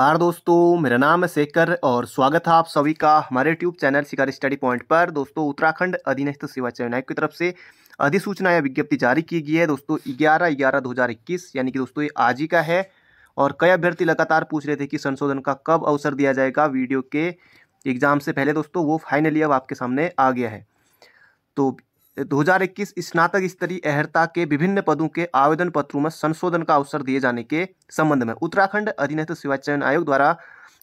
are दोस्तों मेरा नाम है शेखर और स्वागत है आप सभी का हमारे यूट्यूब चैनल शिकार स्टडी पॉइंट पर दोस्तों उत्तराखंड अधीनस्थ सेवा चयन आयोग की तरफ से अधिसूचना या विज्ञप्ति जारी की गई है दोस्तों ग्यारह ग्यारह दो हज़ार इक्कीस यानी कि दोस्तों ये आज ही का है और कई अभ्यर्थी लगातार पूछ रहे थे कि संशोधन का कब अवसर दिया जाएगा वीडियो के एग्जाम से पहले दोस्तों वो फाइनली अब आपके सामने आ गया है तो 2021 स्नातक स्तरीय अहर्ता के विभिन्न पदों के आवेदन पत्रों में संशोधन का अवसर दिए जाने के संबंध में उत्तराखंड अधीनस्थ सेवा चयन आयोग द्वारा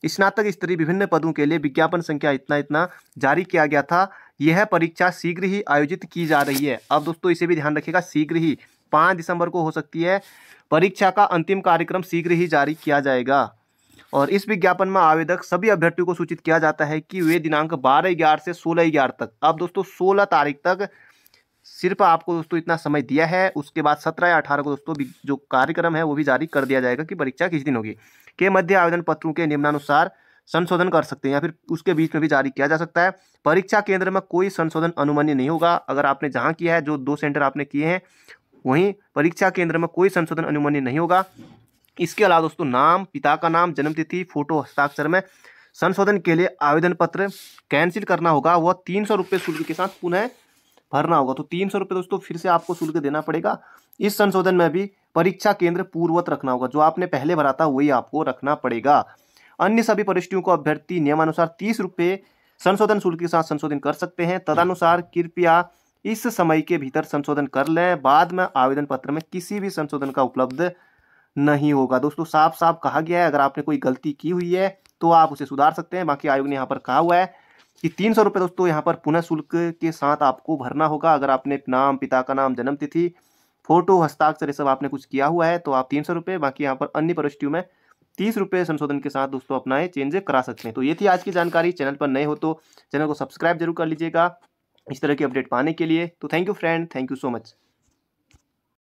स्नातक स्तरीय विभिन्न पदों के लिए विज्ञापन संख्या इतना इतना जारी किया गया था यह परीक्षा शीघ्र ही आयोजित की जा रही है अब दोस्तों इसे भी ध्यान रखिएगा शीघ्र ही पाँच दिसंबर को हो सकती है परीक्षा का अंतिम कार्यक्रम शीघ्र ही जारी किया जाएगा और इस विज्ञापन में आवेदक सभी अभ्यर्थियों को सूचित किया जाता है कि वे दिनांक बारह ग्यारह से सोलह ग्यारह तक अब दोस्तों सोलह तारीख तक सिर्फ आपको दोस्तों इतना समय दिया है उसके बाद सत्रह या अठारह को दोस्तों जो कार्यक्रम है वो भी जारी कर दिया जाएगा कि परीक्षा किस दिन होगी के मध्य आवेदन पत्रों के निम्नानुसार संशोधन कर सकते हैं या फिर उसके बीच में भी जारी किया जा सकता है परीक्षा केंद्र में कोई संशोधन अनुमान्य नहीं होगा अगर आपने जहाँ किया है जो दो सेंटर आपने किए हैं वहीं परीक्षा केंद्र में कोई संशोधन अनुमान्य नहीं होगा इसके अलावा दोस्तों नाम पिता का नाम जन्मतिथि फोटो हस्ताक्षर में संशोधन के लिए आवेदन पत्र कैंसिल करना होगा वह तीन सौ रुपये शुल्क के साथ पुनः भरना होगा तो तीन सौ दोस्तों फिर से आपको शुल्क देना पड़ेगा इस संशोधन में भी परीक्षा केंद्र पूर्वत रखना होगा जो आपने पहले भरा था वही आपको रखना पड़ेगा अन्य सभी परिस्थितियों को अभ्यर्थी नियमानुसार तीस रुपये संशोधन शुल्क के साथ संशोधन कर सकते हैं तदनुसार कृपया इस समय के भीतर संशोधन कर लें बाद में आवेदन पत्र में किसी भी संशोधन का उपलब्ध नहीं होगा दोस्तों साफ साफ कहा गया है अगर आपने कोई गलती की हुई है तो आप उसे सुधार सकते हैं बाकी आयोग ने यहाँ पर कहा हुआ है कि तीन सौ रुपये दोस्तों यहाँ पर पुनः शुल्क के साथ आपको भरना होगा अगर आपने नाम पिता का नाम जन्मतिथि फोटो हस्ताक्षर ये सब आपने कुछ किया हुआ है तो आप तीन सौ रुपये बाकी यहाँ पर अन्य प्रविष्टियों में तीस रुपये संशोधन के साथ दोस्तों ये चेंजे करा सकते हैं तो ये थी आज की जानकारी चैनल पर नए हो तो चैनल को सब्सक्राइब जरूर कर लीजिएगा इस तरह की अपडेट पाने के लिए तो thank you friend thank you so much